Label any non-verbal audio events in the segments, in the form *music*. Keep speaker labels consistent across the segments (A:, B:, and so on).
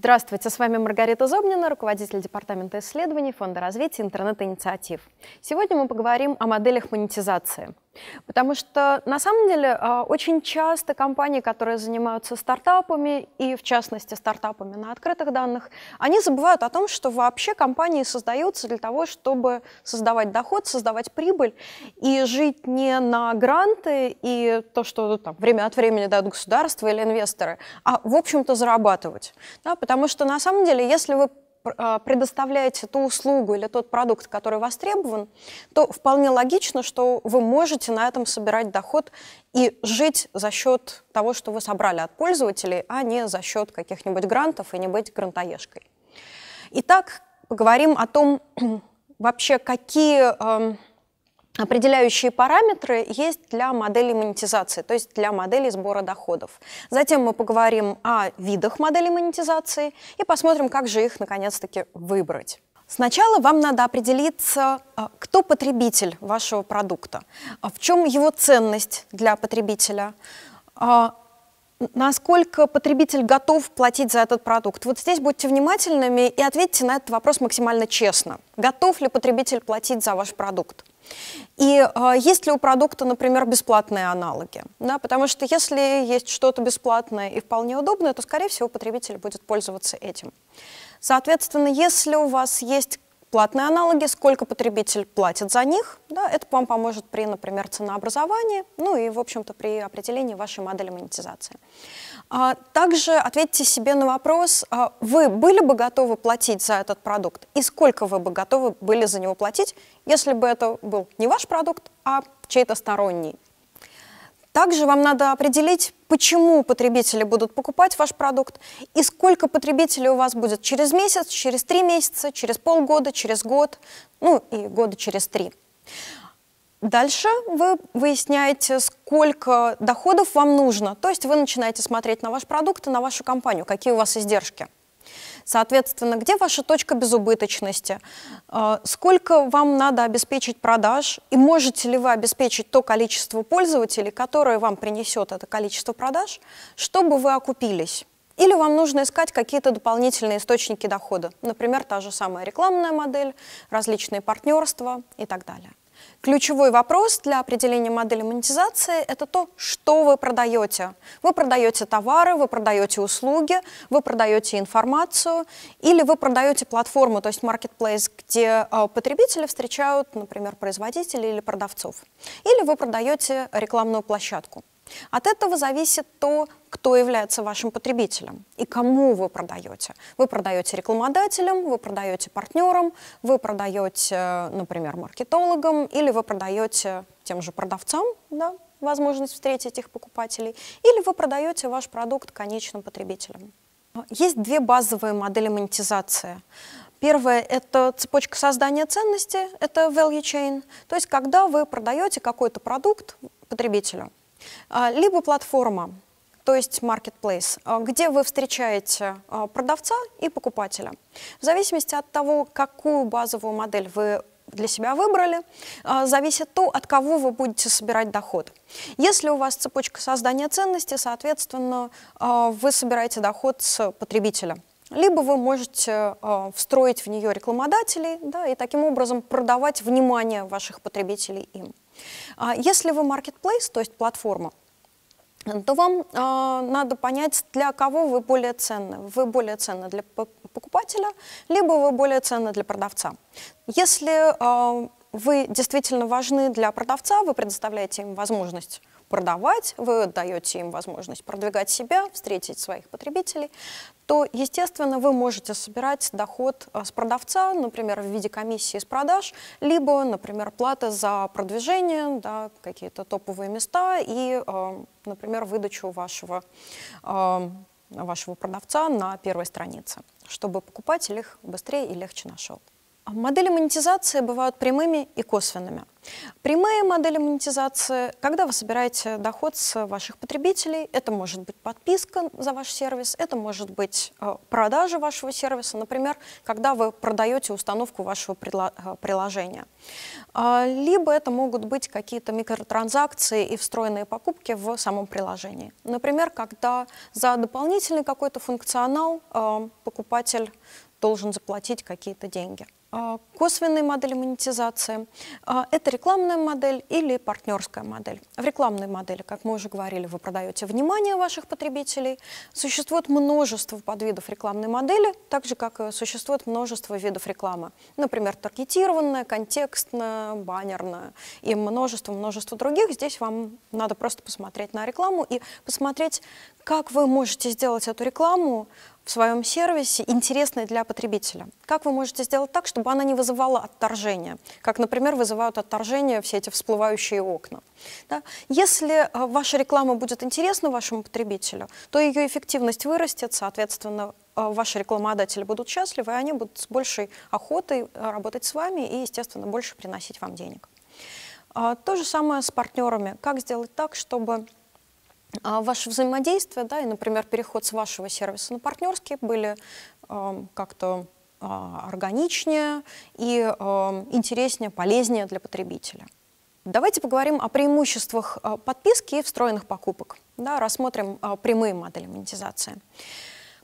A: Здравствуйте, с вами Маргарита Зобнина, руководитель Департамента исследований Фонда развития интернет-инициатив. Сегодня мы поговорим о моделях монетизации – Потому что, на самом деле, а, очень часто компании, которые занимаются стартапами, и в частности стартапами на открытых данных, они забывают о том, что вообще компании создаются для того, чтобы создавать доход, создавать прибыль и жить не на гранты и то, что там, время от времени дают государство или инвесторы, а, в общем-то, зарабатывать. Да, потому что, на самом деле, если вы а, предоставляете ту услугу или тот продукт, который востребован, то вполне логично, что вы можете на этом собирать доход и жить за счет того, что вы собрали от пользователей, а не за счет каких-нибудь грантов и не быть грантоежкой. Итак, поговорим о том, *clears throat* вообще какие эм, Определяющие параметры есть для моделей монетизации, то есть для моделей сбора доходов. Затем мы поговорим о видах моделей монетизации и посмотрим, как же их наконец-таки выбрать. Сначала вам надо определиться, э, кто потребитель вашего продукта, в чем его ценность для потребителя, э, насколько потребитель готов платить за этот продукт. Вот здесь будьте внимательными и ответьте на этот вопрос максимально честно. Готов ли потребитель платить за ваш продукт? И э, есть ли у продукта, например, бесплатные аналоги? Да, потому что если есть что-то бесплатное и вполне удобное, то, скорее всего, потребитель будет пользоваться этим. Соответственно, если у вас есть платные аналоги, сколько потребитель платит за них. Да, это вам поможет при, например, ценообразовании, ну и, в общем-то, при определении вашей модели монетизации. А, также ответьте себе на вопрос, а вы были бы готовы платить за этот продукт и сколько вы бы готовы были за него платить, если бы это был не ваш продукт, а чей-то сторонний. Также вам надо определить, почему потребители будут покупать ваш продукт и сколько потребителей у вас будет через месяц, через три месяца, через полгода, через год, ну и года через три. Дальше вы выясняете, сколько доходов вам нужно. То есть вы начинаете смотреть на ваш продукт и на вашу компанию, какие у вас издержки. Соответственно, где ваша точка безубыточности? Э, сколько вам надо обеспечить продаж? И можете ли вы обеспечить то количество пользователей, которое вам принесет это количество продаж, чтобы вы окупились? Или вам нужно искать какие-то дополнительные источники дохода, например, та же самая рекламная модель, различные партнерства и так далее. Ключевой вопрос для определения модели монетизации – это то, что вы продаете. Вы продаете товары, вы продаете услуги, вы продаете информацию, или вы продаете платформу, то есть marketplace, где э, потребители встречают, например, производителей или продавцов. Или вы продаете рекламную площадку. От этого зависит то, кто является вашим потребителем и кому вы продаете. Вы продаете рекламодателям, вы продаете партнерам, вы продаете, э, например, маркетологам, или вы продаете тем же продавцам, да, возможность встретить этих покупателей, или вы продаете ваш продукт конечным потребителям. Есть две базовые модели монетизации. Первое – это цепочка создания ценности, это value chain, то есть когда вы продаете какой-то продукт потребителю – а, либо платформа, то есть marketplace, а, где вы встречаете а, продавца и покупателя. В зависимости от того, какую базовую модель вы для себя выбрали, зависит то, от кого вы будете собирать доход. Если у вас цепочка создания ценности, соответственно, вы собираете доход с потребителя. Либо вы можете встроить в нее рекламодателей да, и таким образом продавать внимание ваших потребителей им. А если вы marketplace, то есть платформа, то вам э, надо понять, для кого вы более ценны. Вы более ценны для покупателя, либо вы более ценны для продавца. Если э, вы действительно важны для продавца, вы предоставляете им возможность продавать, вы даете им возможность продвигать себя, встретить своих потребителей, то, естественно, вы можете собирать доход а, с продавца, например, в виде комиссии с продаж, либо, например, плата за продвижение, да, какие-то топовые места и, а, например, выдачу вашего, а, вашего продавца на первой странице, чтобы покупатель их быстрее и легче нашел. Модели монетизации бывают прямыми и косвенными. Прямые модели монетизации, когда вы собираете доход с ваших потребителей, это может быть подписка за ваш сервис, это может быть э, продажа вашего сервиса, например, когда вы продаете установку вашего э, приложения. А, либо это могут быть какие-то микротранзакции и встроенные покупки в самом приложении. Например, когда за дополнительный какой-то функционал э, покупатель должен заплатить какие-то деньги. А Косвенные модели монетизации а, – это рекламная модель или партнерская модель. В рекламной модели, как мы уже говорили, вы продаете внимание ваших потребителей. Существует множество подвидов рекламной модели, так же, как и существует множество видов рекламы. Например, таргетированная, контекстная, баннерная и множество-множество других. Здесь вам надо просто посмотреть на рекламу и посмотреть, как вы можете сделать эту рекламу в своем сервисе интересной для потребителя? Как вы можете сделать так, чтобы она не вызывала отторжения? Как, например, вызывают отторжение все эти всплывающие окна. Да? Если э, ваша реклама будет интересна вашему потребителю, то ее эффективность вырастет, соответственно, э, ваши рекламодатели будут счастливы, и они будут с большей охотой э, работать с вами и, естественно, больше приносить вам денег. А, то же самое с партнерами. Как сделать так, чтобы а ваше взаимодействие, да, и, например, переход с вашего сервиса на партнерский были э, как-то э, органичнее и э, интереснее, полезнее для потребителя. Давайте поговорим о преимуществах э, подписки и встроенных покупок. Да, рассмотрим э, прямые модели монетизации.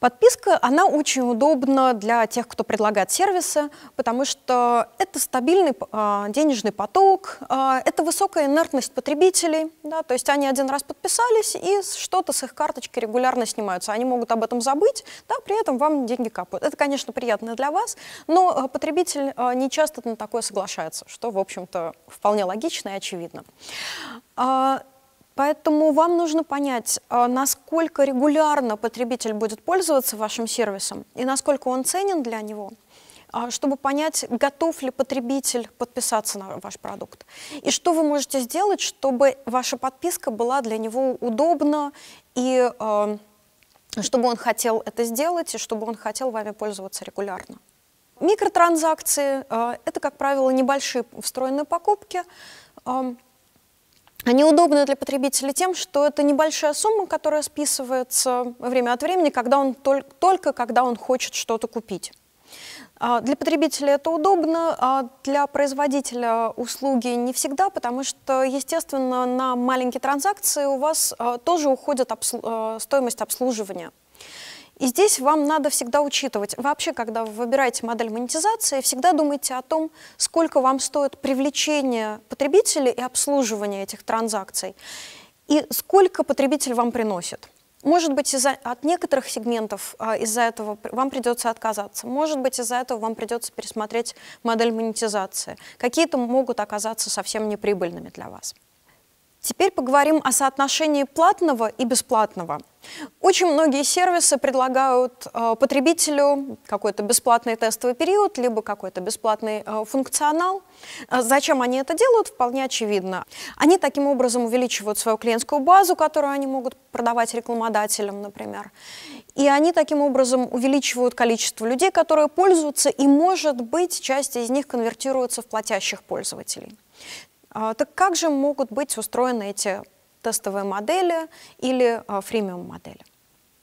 A: Подписка, она очень удобна для тех, кто предлагает сервисы, потому что это стабильный э, денежный поток, э, это высокая инертность потребителей, да, то есть они один раз подписались, и что-то с их карточки регулярно снимаются. Они могут об этом забыть, да, при этом вам деньги капают. Это, конечно, приятно для вас, но а, потребитель э, не часто на такое соглашается, что, в общем-то, вполне логично и очевидно. Поэтому вам нужно понять, а, насколько регулярно потребитель будет пользоваться вашим сервисом и насколько он ценен для него а, чтобы понять, готов ли потребитель подписаться на ваш продукт. И что вы можете сделать, чтобы ваша подписка была для него удобна, и а, чтобы он хотел это сделать, и чтобы он хотел вами пользоваться регулярно. Микротранзакции это, как правило, небольшие встроенные покупки, они удобны для потребителя тем, что это небольшая сумма, которая списывается время от времени, когда он только, только когда он хочет что-то купить. А, для потребителя это удобно, а для производителя услуги не всегда, потому что, естественно, на маленькие транзакции у вас а, тоже уходит обслу а, стоимость обслуживания. И здесь вам надо всегда учитывать, вообще, когда вы выбираете модель монетизации, всегда думайте о том, сколько вам стоит привлечение потребителей и обслуживание этих транзакций, и сколько потребитель вам приносит. Может быть, из-за, от некоторых сегментов а, из-за этого вам придется отказаться. Может быть, из-за этого вам придется пересмотреть модель монетизации. Какие-то могут оказаться совсем неприбыльными для вас. Теперь поговорим о соотношении платного и бесплатного. Очень многие сервисы предлагают э, потребителю какой-то бесплатный тестовый период, либо какой-то бесплатный э, функционал. Э, зачем они это делают, вполне очевидно. Они таким образом увеличивают свою клиентскую базу, которую они могут продавать рекламодателям, например. И они таким образом увеличивают количество людей, которые пользуются, и, может быть, часть из них конвертируется в платящих пользователей. Э, так как же могут быть устроены эти тестовые модели или э, фримиум модели.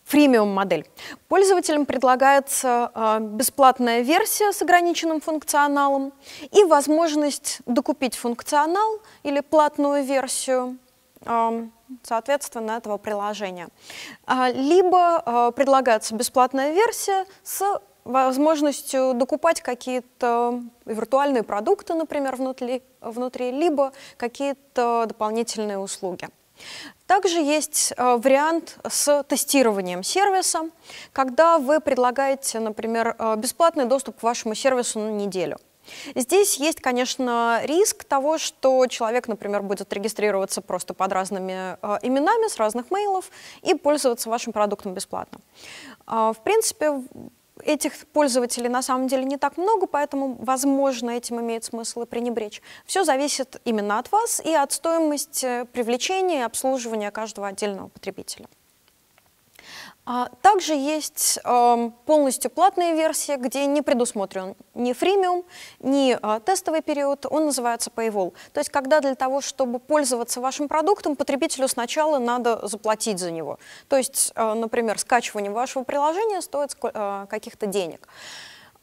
A: Фримиум модель. Пользователям предлагается э, бесплатная версия с ограниченным функционалом и возможность докупить функционал или платную версию э, соответственно, этого приложения. А, либо предлагается бесплатная версия с возможностью докупать какие-то виртуальные продукты, например, внутри, внутри либо какие-то дополнительные услуги. Также есть э, вариант с тестированием сервиса, когда вы предлагаете, например, э, бесплатный доступ к вашему сервису на неделю. Здесь есть, конечно, риск того, что человек, например, будет регистрироваться просто под разными э, именами с разных мейлов и пользоваться вашим продуктом бесплатно. А, в принципе, этих пользователей на самом деле не так много, поэтому, возможно, этим имеет смысл и пренебречь. Все зависит именно от вас и от стоимости э, привлечения и обслуживания каждого отдельного потребителя. А также есть эм, полностью платная версия, где не предусмотрен ни фримиум, ни а, тестовый период, он называется Paywall. То есть когда для того, чтобы пользоваться вашим продуктом, потребителю сначала надо заплатить за него. То есть, э, например, скачивание вашего приложения стоит э, каких-то денег.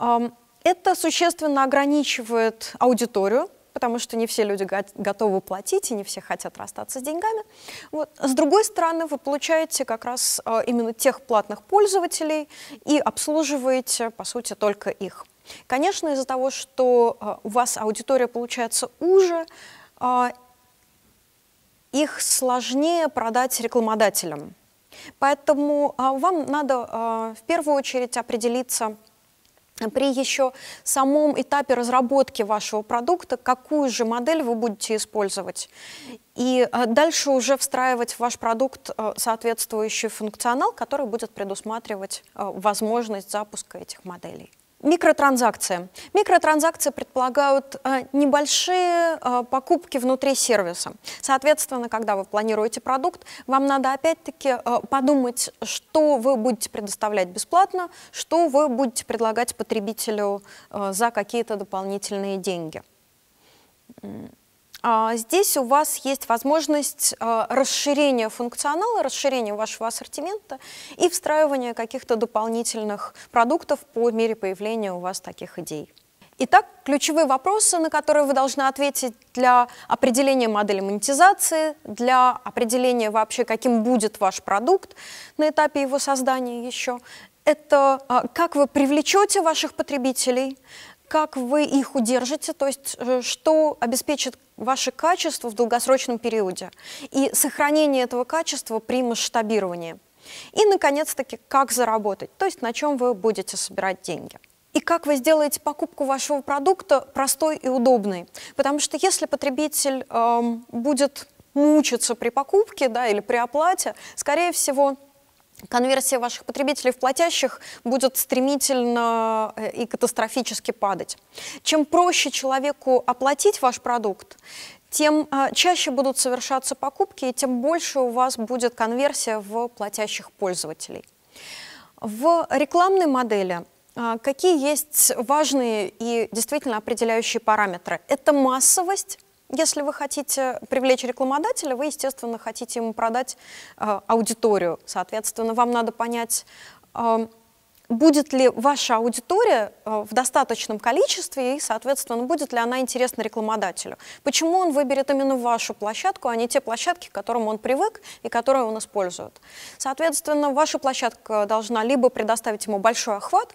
A: Эм, это существенно ограничивает аудиторию, потому что не все люди готовы платить, и не все хотят расстаться с деньгами. Вот. С другой стороны, вы получаете как раз э, именно тех платных пользователей и обслуживаете, по сути, только их. Конечно, из-за того, что э, у вас аудитория получается уже, э, их сложнее продать рекламодателям. Поэтому вам надо в первую очередь определиться, при еще самом этапе разработки вашего продукта, какую же модель вы будете использовать. И э, дальше уже встраивать в ваш продукт э, соответствующий функционал, который будет предусматривать э, возможность запуска этих моделей. Микротранзакции. Микротранзакции предполагают э, небольшие э, покупки внутри сервиса. Соответственно, когда вы планируете продукт, вам надо опять-таки э, подумать, что вы будете предоставлять бесплатно, что вы будете предлагать потребителю за какие-то дополнительные деньги. А, здесь у вас есть возможность э, расширения функционала, расширения вашего ассортимента и встраивания каких-то дополнительных продуктов по мере появления у вас таких идей. Итак, ключевые вопросы, на которые вы должны ответить для определения модели монетизации, для определения вообще, каким будет ваш продукт на этапе его создания еще, это э, как вы привлечете ваших потребителей, как вы их удержите, то есть э, что обеспечит ваше качество в долгосрочном периоде и сохранение этого качества при масштабировании? И, наконец-таки, как заработать, то есть на чем вы будете собирать деньги. И как вы сделаете покупку вашего продукта простой и удобной. Потому что если потребитель эм, будет мучиться при покупке да, или при оплате, скорее всего, конверсия ваших потребителей в платящих будет стремительно э, и катастрофически падать. Чем проще человеку оплатить ваш продукт, тем э, чаще будут совершаться покупки, и тем больше у вас будет конверсия в платящих пользователей. В рекламной модели э, какие есть важные и действительно определяющие параметры? Это массовость, если вы хотите привлечь рекламодателя, вы, естественно, хотите ему продать э, аудиторию. Соответственно, вам надо понять, э, будет ли ваша аудитория э, в достаточном количестве и, соответственно, будет ли она интересна рекламодателю. Почему он выберет именно вашу площадку, а не те площадки, к которым он привык и которые он использует. Соответственно, ваша площадка должна либо предоставить ему большой охват,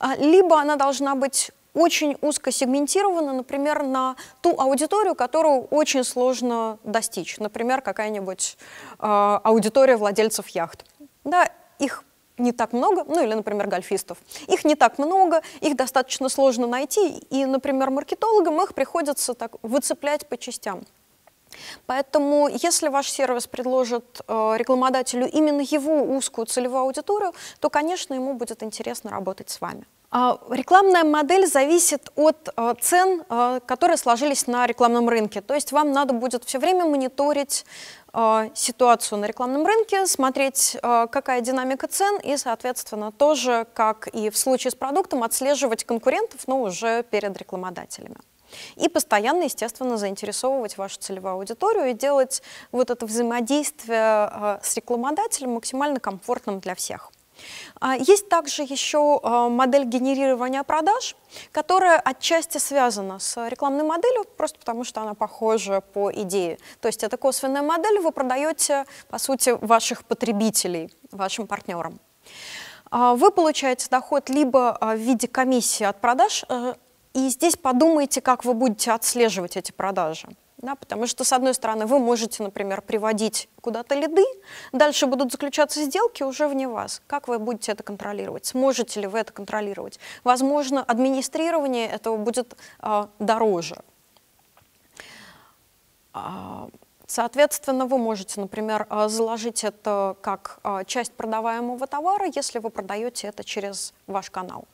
A: э, либо она должна быть очень узко сегментирована, например, на ту аудиторию, которую очень сложно достичь. Например, какая-нибудь э, аудитория владельцев яхт. Да, их не так много, ну или, например, гольфистов. Их не так много, их достаточно сложно найти, и, например, маркетологам их приходится так выцеплять по частям. Поэтому, если ваш сервис предложит э, рекламодателю именно его узкую целевую аудиторию, то, конечно, ему будет интересно работать с вами. А, рекламная модель зависит от а, цен, а, которые сложились на рекламном рынке. То есть вам надо будет все время мониторить ситуацию на рекламном рынке, смотреть, какая динамика цен и, соответственно, тоже, как и в случае с продуктом, отслеживать конкурентов, но уже перед рекламодателями. И постоянно, естественно, заинтересовывать вашу целевую аудиторию и делать вот это взаимодействие с рекламодателем максимально комфортным для всех. А есть также еще а, модель генерирования продаж, которая отчасти связана с рекламной моделью, просто потому что она похожа по идее. То есть это косвенная модель, вы продаете, по сути, ваших потребителей, вашим партнерам. А, вы получаете доход либо в виде комиссии от продаж, э, и здесь подумайте, как вы будете отслеживать эти продажи. Да, потому что, с одной стороны, вы можете, например, приводить куда-то лиды, дальше будут заключаться сделки уже вне вас. Как вы будете это контролировать? Сможете ли вы это контролировать? Возможно, администрирование этого будет э, дороже. А, соответственно, вы можете, например, а, заложить это как часть продаваемого товара, если вы продаете это через ваш канал.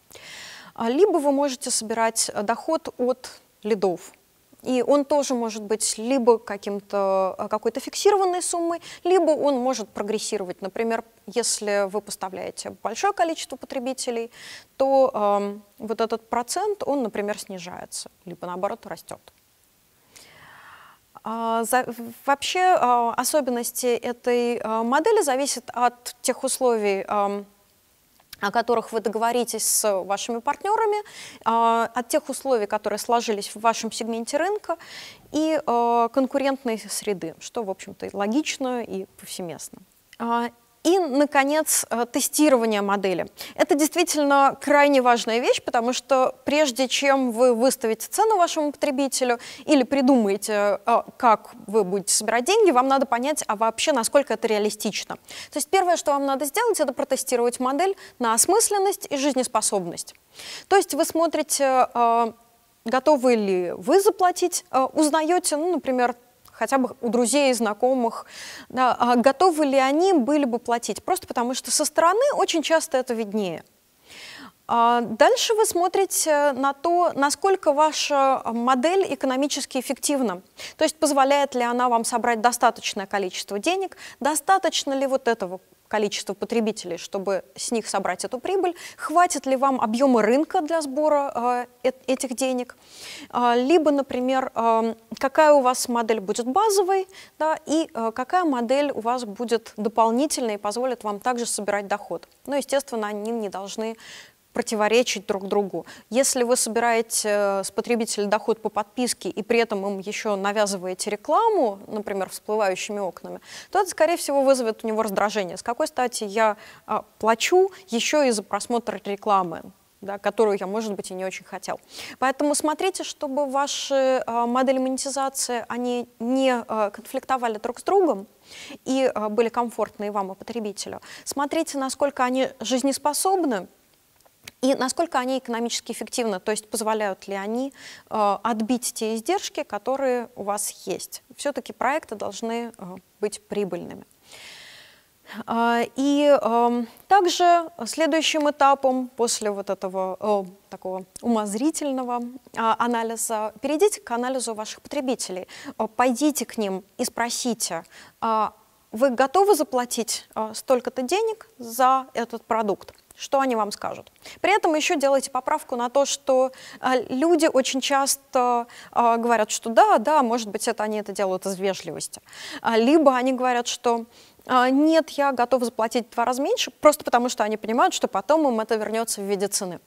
A: Либо вы можете собирать доход от лидов, и он тоже может быть либо каким-то, э, какой-то фиксированной суммой, либо он может прогрессировать. Например, если вы поставляете большое количество потребителей, то э, вот этот процент, он, например, снижается, либо наоборот растет. А, вообще а, особенности этой э, модели зависят от тех условий, эм, о которых вы договоритесь с вашими партнерами, э, от тех условий, которые сложились в вашем сегменте рынка, и э, конкурентной среды, что, в общем-то, логично и повсеместно. А, и, наконец, э, тестирование модели. Это действительно крайне важная вещь, потому что прежде чем вы выставите цену вашему потребителю или придумаете, э, как вы будете собирать деньги, вам надо понять, а вообще, насколько это реалистично. То есть первое, что вам надо сделать, это протестировать модель на осмысленность и жизнеспособность. То есть вы смотрите э, готовы ли вы заплатить, узнаете, ну, например, хотя бы у друзей, и знакомых, да, а готовы ли они были бы платить, просто потому что со стороны очень часто это виднее. А дальше вы смотрите э, на то, насколько ваша модель экономически эффективна. То есть позволяет ли она вам собрать достаточное количество денег, достаточно ли вот этого количество потребителей, чтобы с них собрать эту прибыль, хватит ли вам объема рынка для сбора э, э, этих денег, э, либо, например, э, какая у вас модель будет базовой, да, и э, какая модель у вас будет дополнительной и позволит вам также собирать доход. Но, ну, естественно, они не должны противоречить друг другу. Если вы собираете э, с потребителя доход по подписке и при этом им еще навязываете рекламу, например, всплывающими окнами, то это, скорее всего, вызовет у него раздражение. С какой стати я а, плачу еще и за просмотр рекламы? да, которую я, может быть, и не очень хотел. Поэтому смотрите, чтобы ваши э, модели монетизации, они не э, конфликтовали друг с другом и э, были комфортны и вам, и потребителю. Смотрите, насколько они жизнеспособны, и насколько они экономически эффективны, то есть позволяют ли они э, отбить те издержки, которые у вас есть. Все-таки проекты должны э, быть прибыльными. Э, и э, также следующим этапом после вот этого э, такого умозрительного э, анализа перейдите к анализу ваших потребителей, э, пойдите к ним и спросите, э, вы готовы заплатить э, столько-то денег за этот продукт? что они вам скажут. При этом еще делайте поправку на то, что а, люди очень часто а, говорят, что да, да, может быть, это они это делают из вежливости. А, либо они говорят, что нет, я готов заплатить в два раза меньше, просто потому что они понимают, что потом им это вернется в виде цены.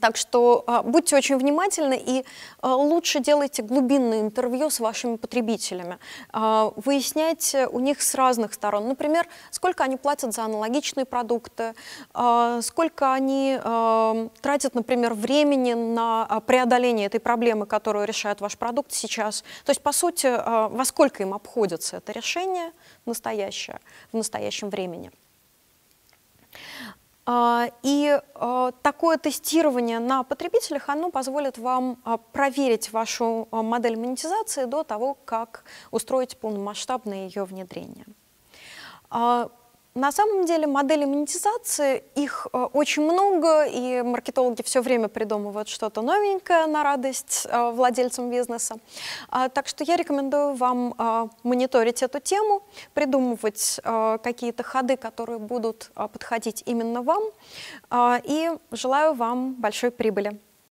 A: Так что а, будьте очень внимательны и а, лучше делайте глубинные интервью с вашими потребителями. А, выясняйте у них с разных сторон. Например, сколько они платят за аналогичные продукты, сколько они тратят, например, времени на преодоление этой проблемы, которую решает ваш продукт сейчас. То есть, по сути, во сколько им обходится это решение настоящее, в настоящем времени. А, и а, такое тестирование на потребителях, оно позволит вам а, проверить вашу модель монетизации до того, как устроить полномасштабное ее внедрение. На самом деле моделей монетизации, их э, очень много, и маркетологи все время придумывают что-то новенькое на радость э, владельцам бизнеса. А, так что я рекомендую вам э, мониторить эту тему, придумывать какие-то ходы, которые будут подходить именно вам, и желаю вам большой прибыли.